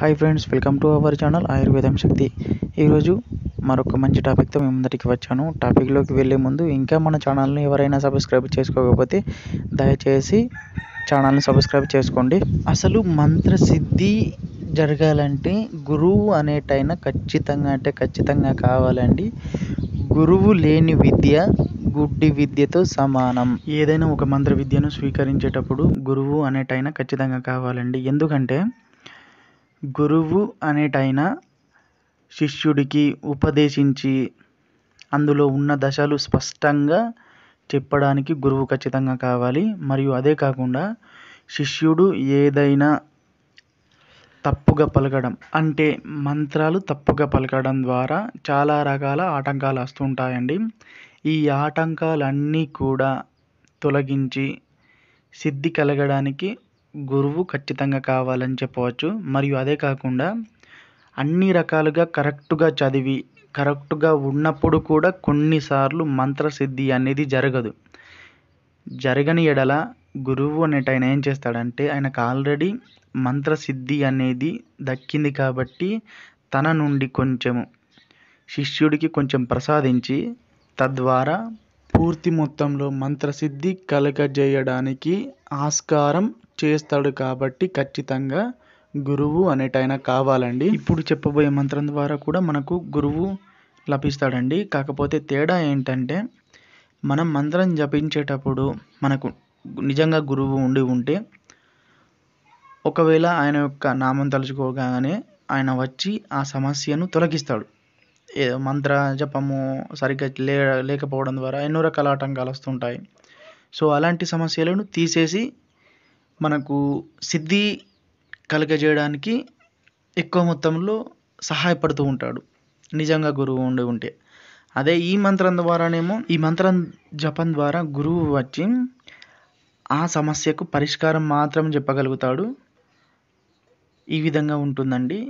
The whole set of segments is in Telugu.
hi friends welcome to our channel ఆయుర్వేదం శక్తి ఈరోజు మరొక మంచి టాపిక్తో మేము ముందరికి వచ్చాను టాపిక్లోకి వెళ్ళే ముందు ఇంకా మన ఛానల్ని ఎవరైనా సబ్స్క్రైబ్ చేసుకోకపోతే దయచేసి ఛానల్ని సబ్స్క్రైబ్ చేసుకోండి అసలు మంత్రసిద్ధి జరగాలంటే గురువు అనేటైనా ఖచ్చితంగా అంటే ఖచ్చితంగా కావాలండి గురువు లేని విద్య గుడ్డి విద్యతో సమానం ఏదైనా ఒక మంత్ర విద్యను స్వీకరించేటప్పుడు గురువు అనేటైనా ఖచ్చితంగా కావాలండి ఎందుకంటే గురువు అనేటైన శిష్యుడికి ఉపదేశించి అందులో ఉన్న దశలు స్పష్టంగా చెప్పడానికి గురువు ఖచ్చితంగా కావాలి మరియు అదే కాకుండా శిష్యుడు ఏదైనా తప్పుగా పలకడం అంటే మంత్రాలు తప్పుగా పలకడం ద్వారా చాలా రకాల ఆటంకాలు వస్తుంటాయండి ఈ ఆటంకాలన్నీ కూడా తొలగించి సిద్ధి కలగడానికి గురువు ఖచ్చితంగా కావాలని చెప్పవచ్చు మరియు అదే కాకుండా అన్ని రకాలుగా కరెక్ట్గా చదివి కరెక్ట్గా ఉన్నప్పుడు కూడా కొన్నిసార్లు మంత్రసిద్ధి అనేది జరగదు జరగని ఎడల గురువు అనేటి ఆయన ఏం చేస్తాడంటే ఆయనకు ఆల్రెడీ మంత్రసిద్ధి అనేది దక్కింది కాబట్టి తన నుండి కొంచెము శిష్యుడికి కొంచెం ప్రసాదించి తద్వారా పూర్తి మొత్తంలో మంత్రసిద్ధి కలగజేయడానికి ఆస్కారం చేస్తాడు కాబట్టి ఖచ్చితంగా గురువు అనేటాయన కావాలండి ఇప్పుడు చెప్పబోయే మంత్రం ద్వారా కూడా మనకు గురువు లభిస్తాడండి కాకపోతే తేడా ఏంటంటే మనం మంత్రం జపించేటప్పుడు మనకు నిజంగా గురువు ఉండి ఉంటే ఒకవేళ ఆయన యొక్క నామం తలుచుకోగానే ఆయన వచ్చి ఆ సమస్యను తొలగిస్తాడు ఏదో మంత్ర జపము సరిగ్గా లే లేకపోవడం ద్వారా ఎన్నో రకాల ఆటంకాలు వస్తుంటాయి సో అలాంటి సమస్యలను తీసేసి మనకు సిద్ధి కలుగజేయడానికి ఎక్కువ మొత్తంలో సహాయపడుతూ ఉంటాడు నిజంగా గురువు ఉండి ఉంటే అదే ఈ మంత్రం ద్వారానేమో ఈ మంత్రం జపం ద్వారా గురువు వచ్చి ఆ సమస్యకు పరిష్కారం మాత్రం చెప్పగలుగుతాడు ఈ విధంగా ఉంటుందండి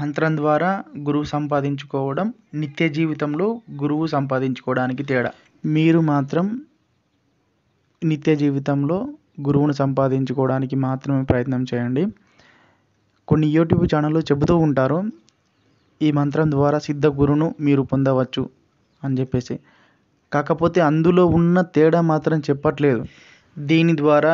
మంత్రం ద్వారా గురువు సంపాదించుకోవడం నిత్య జీవితంలో గురువు సంపాదించుకోవడానికి తేడా మీరు మాత్రం నిత్య జీవితంలో గురువును సంపాదించుకోవడానికి మాత్రమే ప్రయత్నం చేయండి కొన్ని యూట్యూబ్ ఛానళ్ళు చెబుతూ ఉంటారు ఈ మంత్రం ద్వారా సిద్ధ గురువును మీరు పొందవచ్చు అని చెప్పేసి కాకపోతే అందులో ఉన్న తేడా మాత్రం చెప్పట్లేదు దీని ద్వారా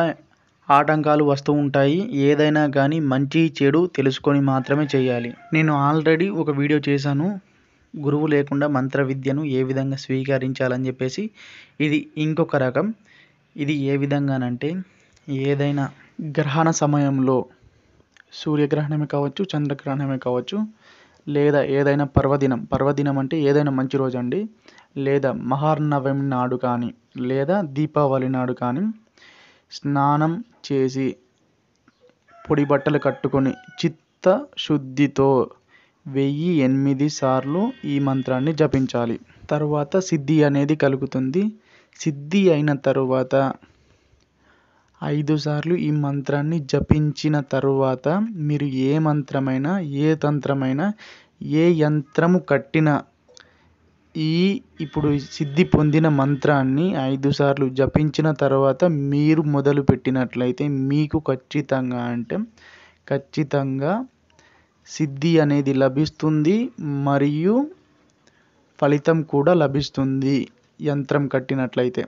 ఆటంకాలు వస్తూ ఉంటాయి ఏదైనా కానీ మంచి చెడు తెలుసుకొని మాత్రమే చేయాలి నేను ఆల్రెడీ ఒక వీడియో చేశాను గురువు లేకుండా మంత్ర విద్యను ఏ విధంగా స్వీకరించాలని చెప్పేసి ఇది ఇంకొక రకం ఇది ఏ విధంగానంటే ఏదైనా గ్రహణ సమయంలో సూర్యగ్రహణమే కావచ్చు చంద్రగ్రహణమే కావచ్చు లేదా ఏదైనా పర్వదినం పర్వదినం అంటే ఏదైనా మంచి రోజు అండి లేదా మహార్నవమి నాడు కానీ లేదా దీపావళి నాడు కానీ స్నానం చేసి పొడి బట్టలు కట్టుకొని చిత్త శుద్ధితో వెయ్యి ఎనిమిది సార్లు ఈ మంత్రాన్ని జపించాలి తర్వాత సిద్ధి అనేది కలుగుతుంది సిద్ధి అయిన తరువాత ఐదు సార్లు ఈ మంత్రాన్ని జపించిన తరువాత మీరు ఏ మంత్రమైనా ఏ తంత్రమైనా ఏ యంత్రము కట్టిన ఈ ఇప్పుడు సిద్ధి పొందిన మంత్రాన్ని ఐదు సార్లు జపించిన తర్వాత మీరు మొదలు పెట్టినట్లయితే మీకు ఖచ్చితంగా అంటే ఖచ్చితంగా సిద్ధి అనేది లభిస్తుంది మరియు ఫలితం కూడా లభిస్తుంది యంత్రం కట్టినట్లయితే